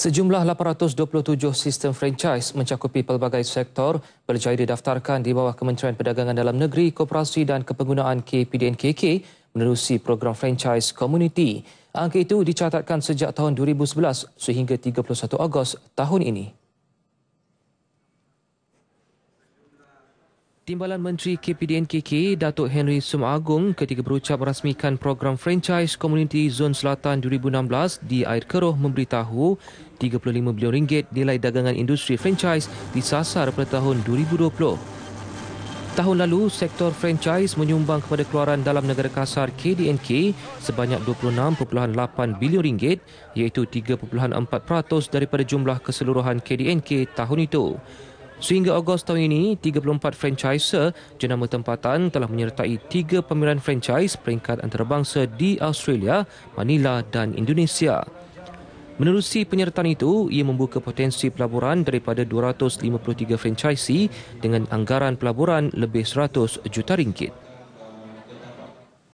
Sejumlah 827 sistem franchise mencakupi pelbagai sektor berjaya didaftarkan di bawah Kementerian Perdagangan Dalam Negeri, Koperasi dan Kepenggunaan KPDNKK menerusi program franchise community. Angka itu dicatatkan sejak tahun 2011 sehingga 31 Ogos tahun ini. Timbalan Menteri KPDN KK Datuk Henry Sum Sumagung ketika berucap rasmikan program franchise Community Zone Selatan 2016 di Air Keroh memberitahu 35 bilion ringgit nilai dagangan industri franchise disasar pada tahun 2020. Tahun lalu, sektor franchise menyumbang kepada keluaran dalam negara kasar KDNK sebanyak 26.8 bilion ringgit iaitu 3.4% daripada jumlah keseluruhan KDNK tahun itu. Sehingga Ogos tahun ini, 34 franchiser jenama tempatan telah menyertai tiga pameran franchise peringkat antarabangsa di Australia, Manila dan Indonesia. Menerusi penyertaan itu, ia membuka potensi pelaburan daripada 253 franchisee dengan anggaran pelaburan lebih 100 juta ringgit.